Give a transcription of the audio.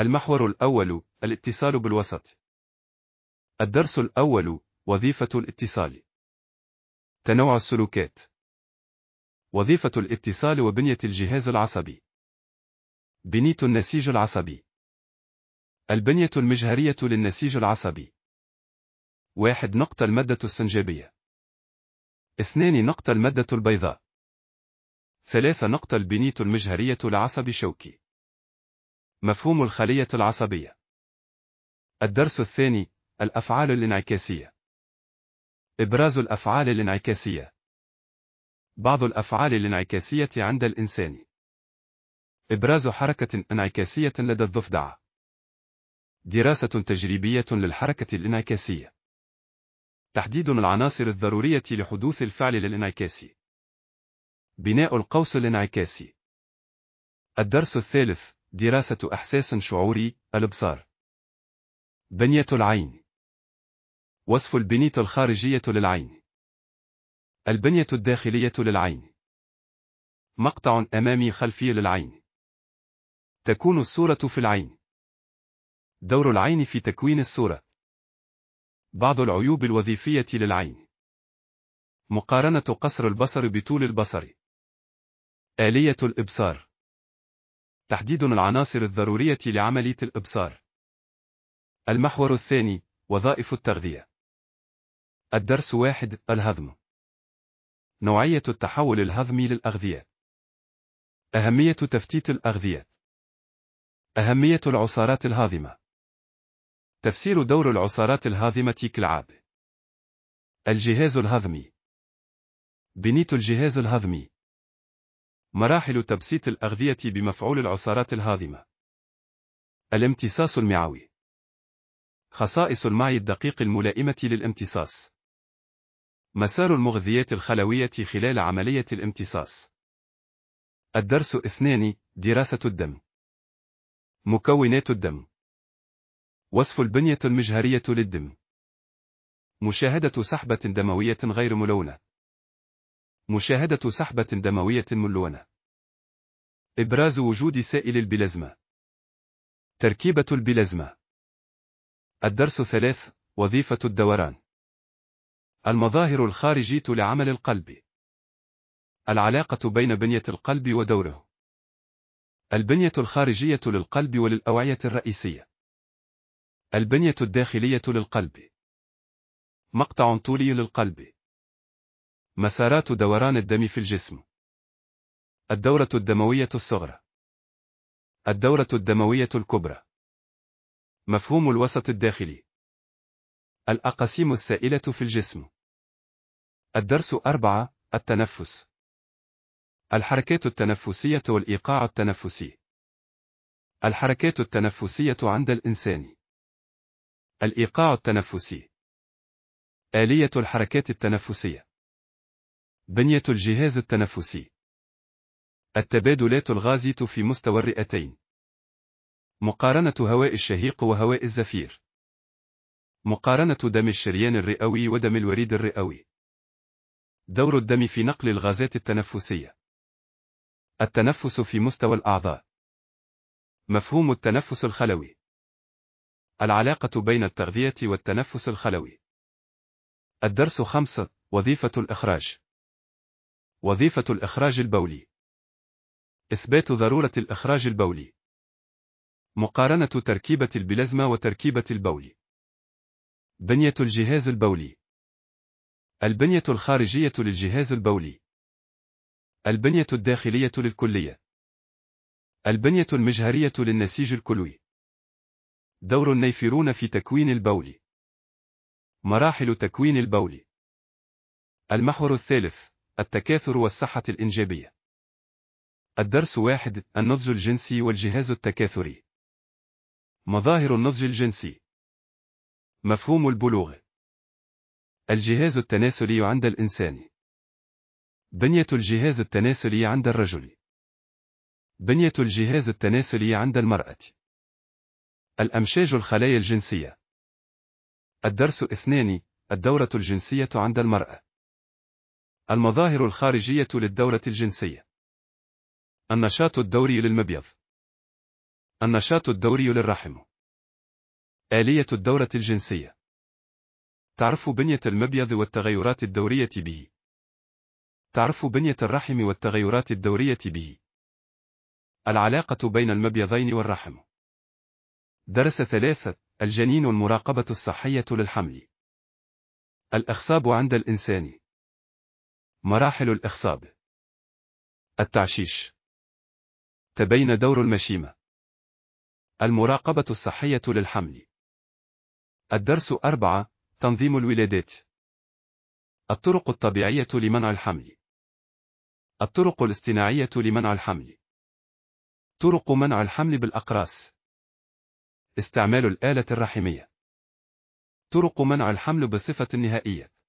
المحور الأول الاتصال بالوسط الدرس الأول وظيفة الاتصال تنوع السلوكات وظيفة الاتصال وبنية الجهاز العصبي بنية النسيج العصبي البنية المجهرية للنسيج العصبي واحد نقطة المادة السنجابية اثنان نقطة المادة البيضاء ثلاثة نقطة البنية المجهرية لعصب شوكي مفهوم الخلية العصبية الدرس الثاني الأفعال الانعكاسية إبراز الأفعال الانعكاسية بعض الأفعال الانعكاسية عند الإنسان إبراز حركة انعكاسية لدى الضفدع دراسة تجريبية للحركة الانعكاسية تحديد العناصر الضرورية لحدوث الفعل الانعكاسي بناء القوس الانعكاسي الدرس الثالث دراسة إحساس شعوري، الإبصار. بنية العين. وصف البنية الخارجية للعين. البنية الداخلية للعين. مقطع أمامي خلفي للعين. تكون الصورة في العين. دور العين في تكوين الصورة. بعض العيوب الوظيفية للعين. مقارنة قصر البصر بطول البصر. آلية الإبصار. تحديد العناصر الضرورية لعملية الإبصار. المحور الثاني: وظائف التغذية. الدرس واحد: الهضم. نوعية التحول الهضمي للأغذية. أهمية تفتيت الأغذية. أهمية العصارات الهاضمة. تفسير دور العصارات الهاضمة كالعادة. الجهاز الهضمي. بنية الجهاز الهضمي. مراحل تبسيط الأغذية بمفعول العصارات الهاضمة. الامتصاص المعوي. خصائص المعي الدقيق الملائمة للامتصاص. مسار المغذيات الخلوية خلال عملية الامتصاص. الدرس 2 دراسة الدم. مكونات الدم. وصف البنية المجهرية للدم. مشاهدة سحبة دموية غير ملونة. مشاهدة سحبة دموية ملونة. إبراز وجود سائل البلازما. تركيبة البلازما. الدرس ثلاث وظيفة الدوران. المظاهر الخارجية لعمل القلب. العلاقة بين بنية القلب ودوره. البنية الخارجية للقلب وللأوعية الرئيسية. البنية الداخلية للقلب. مقطع طولي للقلب. مسارات دوران الدم في الجسم الدورة الدموية الصغرى الدورة الدموية الكبرى مفهوم الوسط الداخلي الأقاسيم السائلة في الجسم الدرس أربعة التنفس الحركات التنفسية والإيقاع التنفسي الحركات التنفسية عند الإنسان الإيقاع التنفسي آلية الحركات التنفسية بنية الجهاز التنفسي. التبادلات الغازية في مستوى الرئتين. مقارنة هواء الشهيق وهواء الزفير. مقارنة دم الشريان الرئوي ودم الوريد الرئوي. دور الدم في نقل الغازات التنفسية. التنفس في مستوى الأعضاء. مفهوم التنفس الخلوي. العلاقة بين التغذية والتنفس الخلوي. الدرس خمسة وظيفة الإخراج وظيفة الإخراج البولي إثبات ضرورة الإخراج البولي مقارنة تركيبة البلازما وتركيبة البول بنية الجهاز البولي البنية الخارجية للجهاز البولي البنية الداخلية للكلية البنية المجهرية للنسيج الكلوي دور النيفيرون في تكوين البول مراحل تكوين البول المحور الثالث التكاثر والصحة الإنجابية. الدرس واحد النضج الجنسي والجهاز التكاثري. مظاهر النضج الجنسي. مفهوم البلوغ. الجهاز التناسلي عند الإنسان. بنية الجهاز التناسلي عند الرجل. بنية الجهاز التناسلي عند المرأة. الأمشاج الخلايا الجنسية. الدرس اثنان الدورة الجنسية عند المرأة. المظاهر الخارجية للدورة الجنسية النشاط الدوري للمبيض النشاط الدوري للرحم آلية الدورة الجنسية تعرف بنية المبيض والتغيرات الدورية به تعرف بنية الرحم والتغيرات الدورية به العلاقة بين المبيضين والرحم درس ثلاثة الجنين المراقبة الصحية للحمل الأخصاب عند الإنسان مراحل الإخصاب التعشيش تبين دور المشيمة المراقبة الصحية للحمل الدرس أربعة تنظيم الولادات الطرق الطبيعية لمنع الحمل الطرق الاصطناعية لمنع الحمل طرق منع الحمل بالأقراص استعمال الآلة الرحمية طرق منع الحمل بصفة نهائية